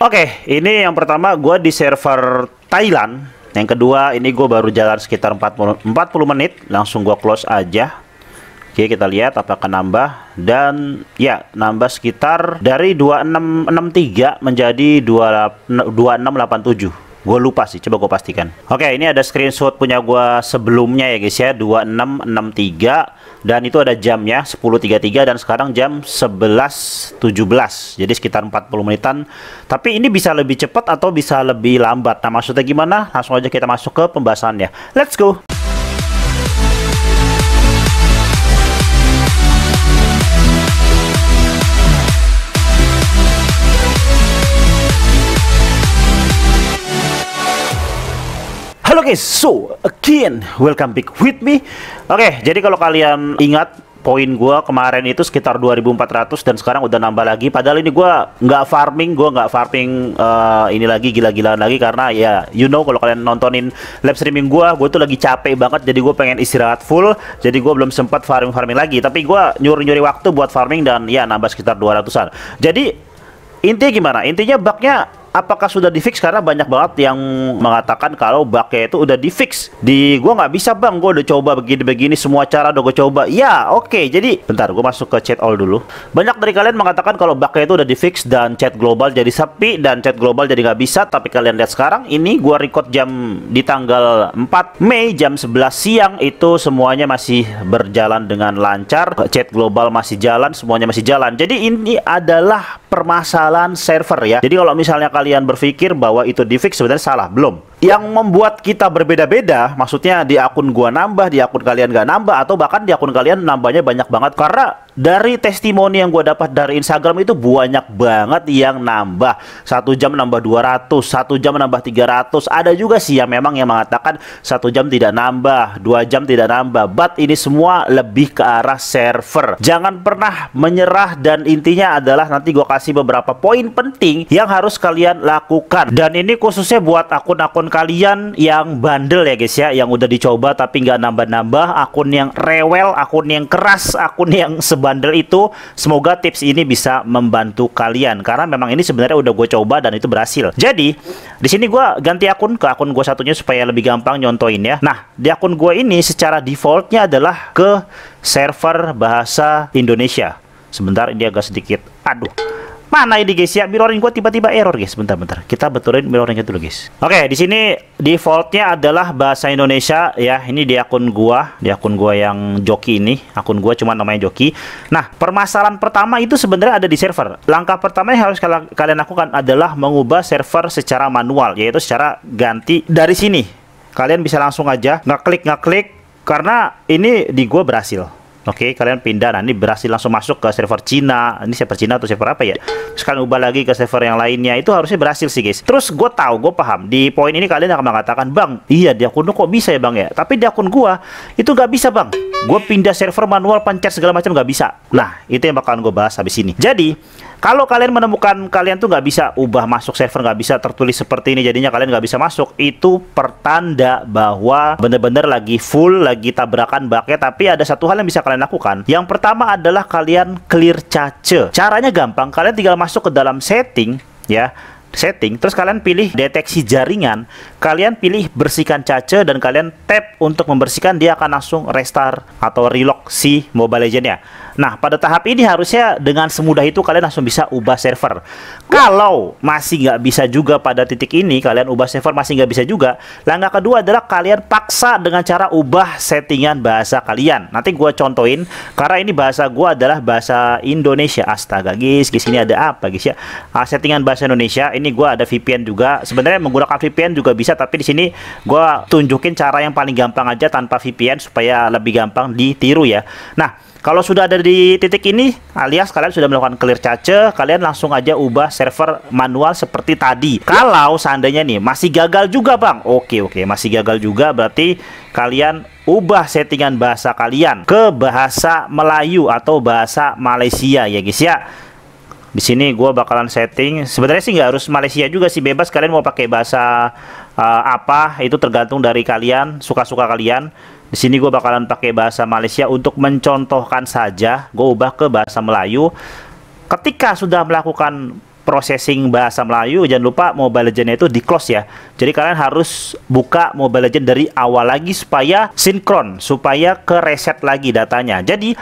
Oke, ini yang pertama gue di server Thailand. Yang kedua ini gue baru jalan sekitar 40, 40 menit. Langsung gue close aja. Oke, kita lihat apakah nambah. Dan ya, nambah sekitar dari 2663 menjadi 2687. Gue lupa sih, coba gue pastikan. Oke, ini ada screenshot punya gue sebelumnya ya guys ya, 2663 dan itu ada jamnya 10.33 dan sekarang jam 11.17. Jadi sekitar 40 menitan. Tapi ini bisa lebih cepat atau bisa lebih lambat. Nah, maksudnya gimana? Langsung aja kita masuk ke pembahasannya. Let's go. Oke, so again, welcome back with me. Oke, okay, jadi kalau kalian ingat poin gue kemarin itu sekitar 2400 dan sekarang udah nambah lagi padahal ini gue nggak farming gue nggak farming uh, ini lagi gila-gilaan lagi karena ya you know kalau kalian nontonin live streaming gue gue tuh lagi capek banget jadi gue pengen istirahat full jadi gue belum sempat farming-farming lagi tapi gue nyuri-nyuri waktu buat farming dan ya nambah sekitar 200an jadi intinya gimana intinya bugnya apakah sudah difix karena banyak banget yang mengatakan kalau baknya itu udah difix di gua nggak bisa bang gua udah coba begini-begini semua cara udah gua coba ya oke okay. jadi bentar gua masuk ke chat all dulu banyak dari kalian mengatakan kalau baknya itu udah difix dan chat global jadi sepi dan chat global jadi nggak bisa tapi kalian lihat sekarang ini gua record jam di tanggal 4 Mei jam 11 siang itu semuanya masih berjalan dengan lancar chat global masih jalan semuanya masih jalan jadi ini adalah permasalahan server ya. Jadi kalau misalnya kalian berpikir bahwa itu di fix sebenarnya salah, belum. Yang membuat kita berbeda-beda, maksudnya di akun gua nambah, di akun kalian gak nambah atau bahkan di akun kalian nambahnya banyak banget karena dari testimoni yang gue dapat dari Instagram itu banyak banget yang nambah satu jam nambah 200 satu jam nambah 300 ada juga sih yang memang yang mengatakan satu jam tidak nambah dua jam tidak nambah but ini semua lebih ke arah server jangan pernah menyerah dan intinya adalah nanti gue kasih beberapa poin penting yang harus kalian lakukan dan ini khususnya buat akun-akun kalian yang bandel ya guys ya yang udah dicoba tapi nggak nambah-nambah akun yang rewel akun yang keras akun yang sebandel itu semoga tips ini bisa membantu kalian karena memang ini sebenarnya udah gue coba dan itu berhasil jadi di sini gue ganti akun ke akun gue satunya supaya lebih gampang nyontoin ya nah di akun gue ini secara defaultnya adalah ke server bahasa Indonesia sebentar ini agak sedikit aduh Mana ini guys ya mirroring gua tiba-tiba error guys. Bentar bentar. Kita betulin mirroringnya dulu guys. Oke, di sini defaultnya adalah bahasa Indonesia ya. Ini di akun gua, di akun gua yang joki ini. Akun gua cuma namanya joki. Nah, permasalahan pertama itu sebenarnya ada di server. Langkah pertama yang harus kal kalian lakukan adalah mengubah server secara manual, yaitu secara ganti dari sini. Kalian bisa langsung aja ngeklik ngeklik karena ini di gua berhasil Oke, okay, kalian pindah. Nah, ini berhasil langsung masuk ke server Cina. Ini server Cina atau server apa ya? Terus kalian ubah lagi ke server yang lainnya. Itu harusnya berhasil sih, guys. Terus gue tahu, gue paham. Di poin ini kalian akan mengatakan, Bang, iya di akun kok bisa ya, Bang ya? Tapi di akun gue, itu nggak bisa, Bang gue pindah server manual pencet segala macam nggak bisa nah itu yang bakalan gue bahas habis ini jadi kalau kalian menemukan kalian tuh nggak bisa ubah masuk server nggak bisa tertulis seperti ini jadinya kalian nggak bisa masuk itu pertanda bahwa bener-bener lagi full lagi tabrakan baknya tapi ada satu hal yang bisa kalian lakukan yang pertama adalah kalian clear cache caranya gampang kalian tinggal masuk ke dalam setting ya setting terus kalian pilih deteksi jaringan kalian pilih bersihkan cache dan kalian tap untuk membersihkan dia akan langsung restart atau relock si Mobile Legend ya Nah, pada tahap ini harusnya dengan semudah itu kalian langsung bisa ubah server. Kalau masih nggak bisa juga pada titik ini, kalian ubah server masih nggak bisa juga, langkah kedua adalah kalian paksa dengan cara ubah settingan bahasa kalian. Nanti gue contohin, karena ini bahasa gue adalah bahasa Indonesia. Astaga, guys, di sini ada apa, guys ya? Uh, settingan bahasa Indonesia, ini gue ada VPN juga. Sebenarnya menggunakan VPN juga bisa, tapi di sini gue tunjukin cara yang paling gampang aja tanpa VPN supaya lebih gampang ditiru ya. Nah, kalau sudah ada di titik ini, alias kalian sudah melakukan clear cache, kalian langsung aja ubah server manual seperti tadi. Kalau seandainya nih masih gagal juga, Bang. Oke, oke, masih gagal juga berarti kalian ubah settingan bahasa kalian ke bahasa Melayu atau bahasa Malaysia ya, guys ya di sini gue bakalan setting sebenarnya sih nggak harus Malaysia juga sih bebas kalian mau pakai bahasa uh, apa itu tergantung dari kalian suka-suka kalian di sini gue bakalan pakai bahasa Malaysia untuk mencontohkan saja. Gue ubah ke bahasa Melayu. Ketika sudah melakukan processing bahasa Melayu, jangan lupa Mobile Legends itu di close ya. Jadi kalian harus buka Mobile Legends dari awal lagi supaya sinkron, supaya ke reset lagi datanya. Jadi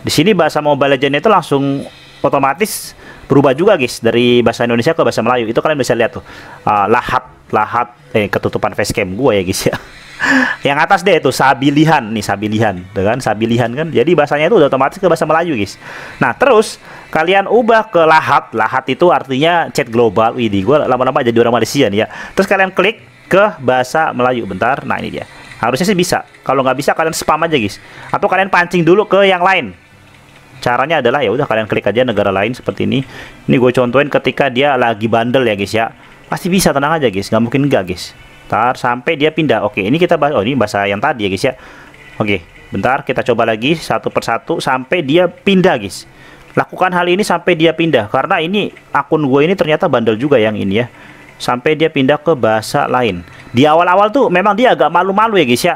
di sini bahasa Mobile Legends itu langsung otomatis berubah juga guys dari bahasa Indonesia ke bahasa Melayu. Itu kalian bisa lihat tuh. Uh, ah, lahat lahat eh ketutupan facecam gue ya guys ya yang atas deh itu sabilihan nih sabilihan, dengan sabilihan kan. Jadi bahasanya itu udah otomatis ke bahasa Melayu guys. Nah terus kalian ubah ke lahat, lahat itu artinya chat global. Wih gua gue lama-lama jadi orang Malaysia nih ya. Terus kalian klik ke bahasa Melayu bentar. Nah ini dia. Harusnya sih bisa. Kalau nggak bisa kalian spam aja guys. Atau kalian pancing dulu ke yang lain caranya adalah ya udah kalian klik aja negara lain seperti ini ini gue contohin ketika dia lagi bandel ya guys ya pasti bisa tenang aja guys nggak mungkin enggak guys Bentar, sampai dia pindah. Oke, ini kita bahas. Oh, ini bahasa yang tadi ya, guys ya. Oke, bentar kita coba lagi satu persatu sampai dia pindah, guys. Lakukan hal ini sampai dia pindah karena ini akun gue ini ternyata bandel juga yang ini ya. Sampai dia pindah ke bahasa lain. Di awal-awal tuh memang dia agak malu-malu ya, guys ya.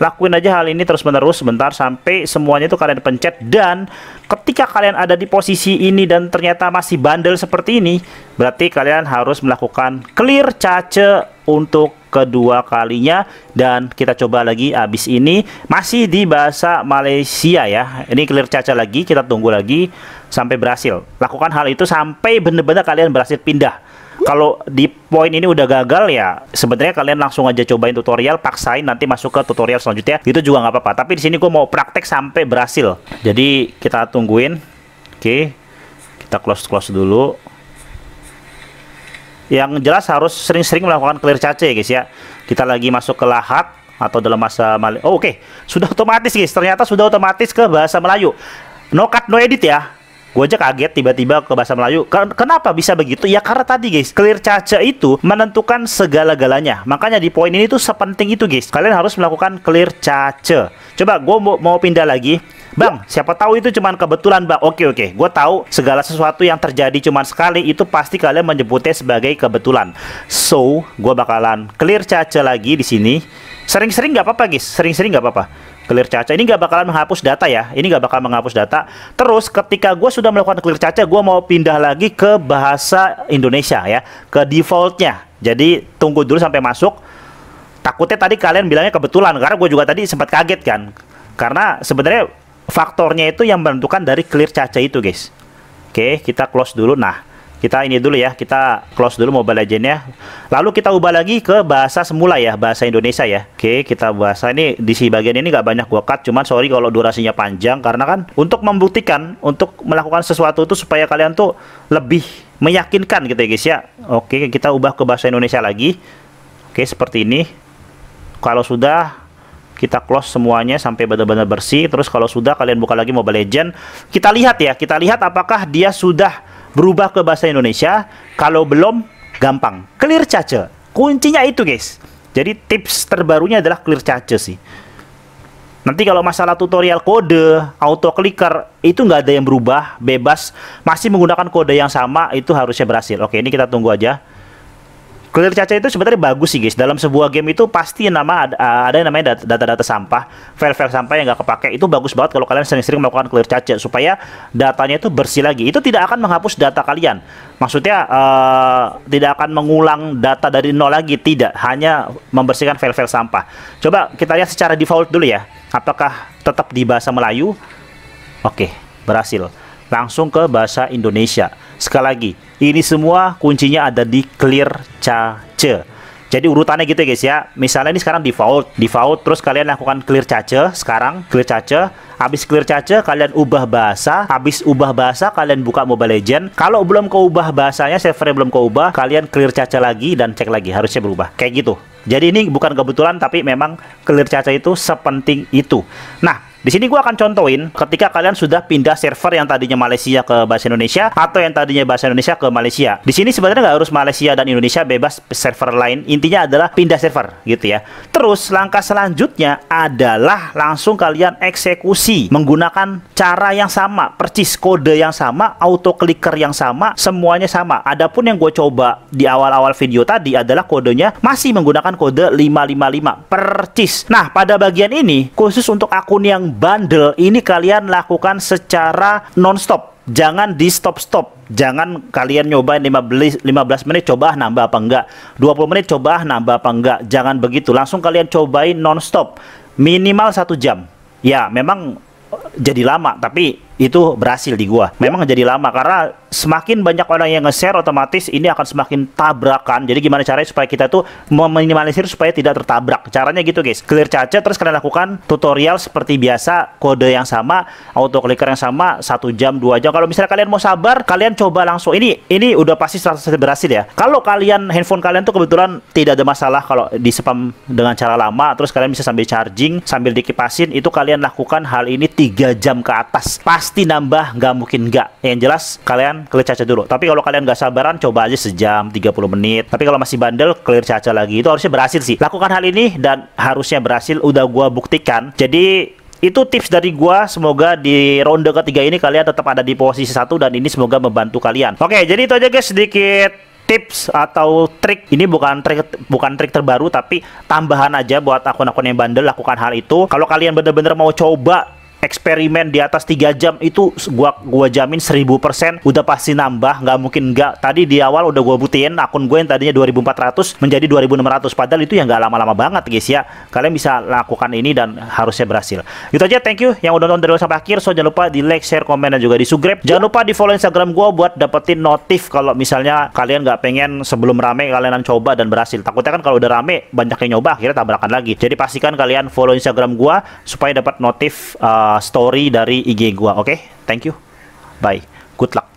Lakuin aja hal ini terus-menerus sebentar sampai semuanya itu kalian pencet dan ketika kalian ada di posisi ini dan ternyata masih bandel seperti ini, berarti kalian harus melakukan clear cace untuk kedua kalinya dan kita coba lagi abis ini masih di bahasa Malaysia ya ini clear caca lagi kita tunggu lagi sampai berhasil lakukan hal itu sampai benar-benar kalian berhasil pindah kalau di poin ini udah gagal ya sebenarnya kalian langsung aja cobain tutorial paksain nanti masuk ke tutorial selanjutnya itu juga nggak apa-apa tapi di sini gue mau praktek sampai berhasil jadi kita tungguin oke kita close close dulu yang jelas harus sering-sering melakukan clear cache, ya, guys ya kita lagi masuk ke lahat atau dalam masa Mali oh, oke okay. sudah otomatis guys ternyata sudah otomatis ke bahasa Melayu no cut no edit ya Gue aja kaget tiba-tiba ke bahasa Melayu. Kenapa bisa begitu? Ya karena tadi guys, clear caca itu menentukan segala-galanya. Makanya di poin ini tuh sepenting itu guys. Kalian harus melakukan clear caca. Coba gue mau, mau pindah lagi. Bang, ya. siapa tahu itu cuma kebetulan, Bang. Oke, oke. Gue tahu segala sesuatu yang terjadi cuma sekali itu pasti kalian menyebutnya sebagai kebetulan. So, gue bakalan clear caca lagi di sini. Sering-sering nggak -sering apa-apa, guys. Sering-sering nggak -sering apa-apa clear caca ini nggak bakalan menghapus data ya ini nggak bakal menghapus data terus ketika gue sudah melakukan clear caca gue mau pindah lagi ke bahasa Indonesia ya ke defaultnya jadi tunggu dulu sampai masuk takutnya tadi kalian bilangnya kebetulan karena gue juga tadi sempat kaget kan karena sebenarnya faktornya itu yang menentukan dari clear caca itu guys oke kita close dulu nah kita ini dulu ya, kita close dulu Mobile Legend ya. Lalu kita ubah lagi ke bahasa semula ya, bahasa Indonesia ya. Oke, kita bahasa ini di si bagian ini nggak banyak gua cut, cuman sorry kalau durasinya panjang karena kan untuk membuktikan, untuk melakukan sesuatu itu supaya kalian tuh lebih meyakinkan gitu ya guys ya. Oke, kita ubah ke bahasa Indonesia lagi. Oke, seperti ini. Kalau sudah kita close semuanya sampai benar-benar bersih terus kalau sudah kalian buka lagi Mobile Legend kita lihat ya kita lihat apakah dia sudah berubah ke bahasa Indonesia. Kalau belum, gampang. Clear caca. Kuncinya itu, guys. Jadi tips terbarunya adalah clear caca sih. Nanti kalau masalah tutorial kode, auto clicker itu nggak ada yang berubah, bebas, masih menggunakan kode yang sama itu harusnya berhasil. Oke, ini kita tunggu aja. Kulir caca itu sebenarnya bagus sih guys. Dalam sebuah game itu pasti nama ada, ada yang namanya data-data sampah, file-file sampah yang nggak kepake. Itu bagus banget kalau kalian sering-sering melakukan clear caca supaya datanya itu bersih lagi. Itu tidak akan menghapus data kalian. Maksudnya uh, tidak akan mengulang data dari nol lagi, tidak. Hanya membersihkan file-file sampah. Coba kita lihat secara default dulu ya. Apakah tetap di bahasa Melayu? Oke, berhasil langsung ke bahasa Indonesia. Sekali lagi, ini semua kuncinya ada di clear cache. Jadi urutannya gitu ya guys ya. Misalnya ini sekarang default, default terus kalian lakukan clear cache. sekarang, clear cache. habis clear cache, kalian ubah bahasa, habis ubah bahasa kalian buka Mobile Legend. Kalau belum keubah bahasanya, servernya belum keubah, kalian clear cache lagi dan cek lagi harusnya berubah. Kayak gitu. Jadi ini bukan kebetulan tapi memang clear cache itu sepenting itu. Nah, di sini gue akan contohin ketika kalian sudah pindah server yang tadinya Malaysia ke bahasa Indonesia atau yang tadinya bahasa Indonesia ke Malaysia. Di sini sebenarnya nggak harus Malaysia dan Indonesia bebas server lain. Intinya adalah pindah server gitu ya. Terus langkah selanjutnya adalah langsung kalian eksekusi menggunakan cara yang sama, percis kode yang sama, auto clicker yang sama, semuanya sama. Adapun yang gue coba di awal-awal video tadi adalah kodenya masih menggunakan kode 555 percis. Nah, pada bagian ini khusus untuk akun yang bandel ini kalian lakukan secara non-stop jangan di stop-stop jangan kalian nyobain 15, 15 menit coba nambah apa enggak 20 menit coba nambah apa enggak jangan begitu langsung kalian cobain non-stop minimal satu jam ya memang jadi lama tapi itu berhasil di gua. Memang jadi lama karena semakin banyak orang yang nge-share otomatis ini akan semakin tabrakan. Jadi gimana caranya supaya kita tuh meminimalisir supaya tidak tertabrak. Caranya gitu guys. Clear cache terus kalian lakukan tutorial seperti biasa, kode yang sama, auto clicker yang sama, satu jam, dua jam. Kalau misalnya kalian mau sabar, kalian coba langsung. Ini ini udah pasti 100% berhasil ya. Kalau kalian handphone kalian tuh kebetulan tidak ada masalah kalau di spam dengan cara lama, terus kalian bisa sambil charging, sambil dikipasin, itu kalian lakukan hal ini tiga jam ke atas. Pas pasti nambah nggak mungkin nggak yang jelas kalian clear caca dulu tapi kalau kalian nggak sabaran coba aja sejam 30 menit tapi kalau masih bandel clear caca lagi itu harusnya berhasil sih lakukan hal ini dan harusnya berhasil udah gua buktikan jadi itu tips dari gua semoga di ronde ketiga ini kalian tetap ada di posisi satu dan ini semoga membantu kalian oke jadi itu aja guys sedikit tips atau trik ini bukan trik bukan trik terbaru tapi tambahan aja buat akun-akun yang bandel lakukan hal itu kalau kalian bener-bener mau coba eksperimen di atas 3 jam itu gua gua jamin 1000% udah pasti nambah nggak mungkin nggak tadi di awal udah gua butin akun gue yang tadinya 2400 menjadi 2600 padahal itu yang nggak lama-lama banget guys ya kalian bisa lakukan ini dan harusnya berhasil itu aja thank you yang udah nonton dari sampai akhir so jangan lupa di like share komen dan juga di subscribe jangan lupa di follow instagram gua buat dapetin notif kalau misalnya kalian nggak pengen sebelum rame kalian coba dan berhasil takutnya kan kalau udah rame banyak yang nyoba akhirnya tabrakan lagi jadi pastikan kalian follow instagram gua supaya dapat notif uh, story dari IG gua. Oke, okay? thank you. Bye. Good luck.